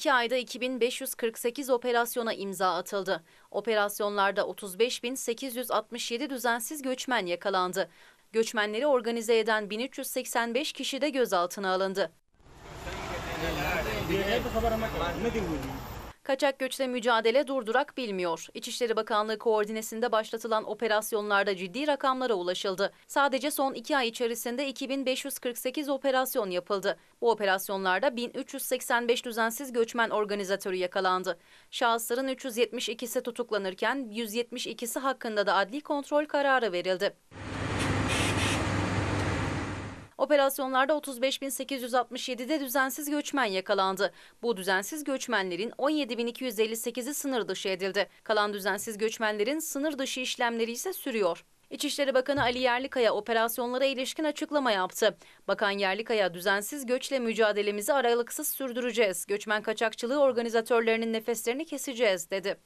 2 ayda 2548 operasyona imza atıldı. Operasyonlarda 35.867 düzensiz göçmen yakalandı. Göçmenleri organize eden 1385 kişi de gözaltına alındı. Kaçak göçle mücadele durdurak bilmiyor. İçişleri Bakanlığı koordinesinde başlatılan operasyonlarda ciddi rakamlara ulaşıldı. Sadece son iki ay içerisinde 2548 operasyon yapıldı. Bu operasyonlarda 1385 düzensiz göçmen organizatörü yakalandı. Şahısların 372'si tutuklanırken 172'si hakkında da adli kontrol kararı verildi. Operasyonlarda 35.867'de düzensiz göçmen yakalandı. Bu düzensiz göçmenlerin 17.258'i sınır dışı edildi. Kalan düzensiz göçmenlerin sınır dışı işlemleri ise sürüyor. İçişleri Bakanı Ali Yerlikaya operasyonlara ilişkin açıklama yaptı. Bakan Yerlikaya düzensiz göçle mücadelemizi aralıksız sürdüreceğiz. Göçmen kaçakçılığı organizatörlerinin nefeslerini keseceğiz dedi.